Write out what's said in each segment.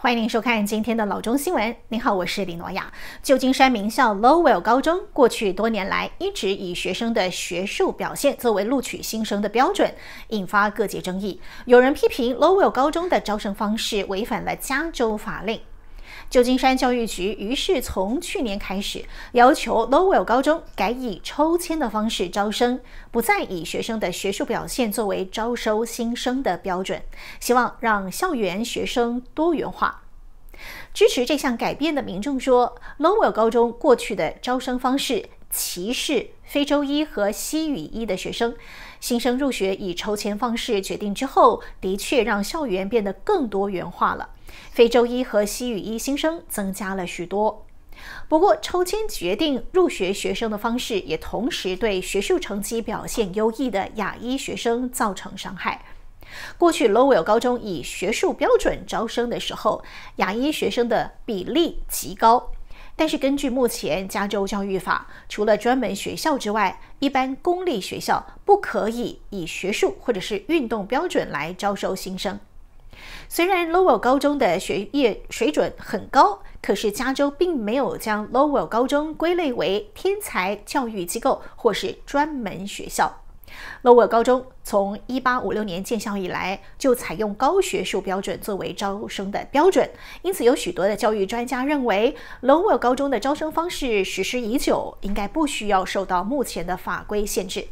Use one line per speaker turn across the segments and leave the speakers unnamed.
欢迎您收看今天的《老中新闻》。您好，我是李诺亚。旧金山名校 Lowell 高中过去多年来一直以学生的学术表现作为录取新生的标准，引发各界争议。有人批评 Lowell 高中的招生方式违反了加州法令。旧金山教育局于是从去年开始，要求 Lowell 高中改以抽签的方式招生，不再以学生的学术表现作为招收新生的标准，希望让校园学生多元化。支持这项改变的民众说：“Lowell 高中过去的招生方式。”歧视非洲裔和西语裔的学生，新生入学以抽签方式决定之后，的确让校园变得更多元化了。非洲裔和西语裔新生增加了许多。不过，抽签决定入学学生的方式，也同时对学术成绩表现优异的亚裔学生造成伤害。过去 l o w e l l 高中以学术标准招生的时候，亚裔学生的比例极高。但是，根据目前加州教育法，除了专门学校之外，一般公立学校不可以以学术或者是运动标准来招收新生。虽然 Lowell 高中的学业水准很高，可是加州并没有将 Lowell 高中归类为天才教育机构或是专门学校。Lower 高中从1856年建校以来就采用高学术标准作为招生的标准，因此有许多的教育专家认为 Lower 高中的招生方式实施已久，应该不需要受到目前的法规限制。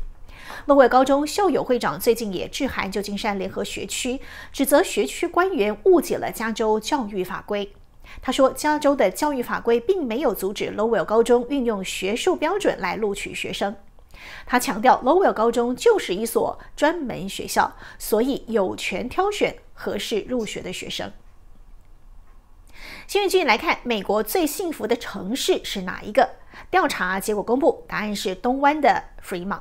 Lower 高中校友会长最近也致函旧金山联合学区，指责学区官员误解了加州教育法规。他说，加州的教育法规并没有阻止 Lower 高中运用学术标准来录取学生。他强调 l o w e l 高中就是一所专门学校，所以有权挑选合适入学的学生。新运君来看，美国最幸福的城市是哪一个？调查结果公布，答案是东湾的 Fremont。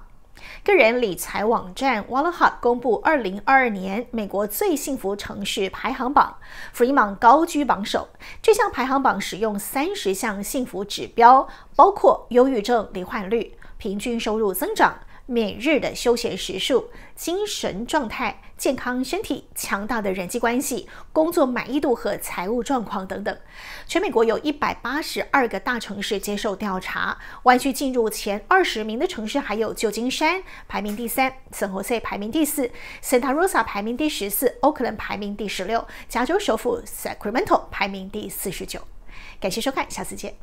个人理财网站 w a l l e h u 公布2022年美国最幸福城市排行榜，Fremont 高居榜首。这项排行榜使用三十项幸福指标，包括忧郁症罹患率。平均收入增长、每日的休闲时数、精神状态、健康身体、强大的人际关系、工作满意度和财务状况等等。全美国有一百八十二个大城市接受调查，湾区进入前二十名的城市还有旧金山，排名第三；圣何塞排名第四；r o s 萨排名第十四；奥克兰排名第十六；加州首府 Sacramento 排名第四十九。感谢收看，下次见。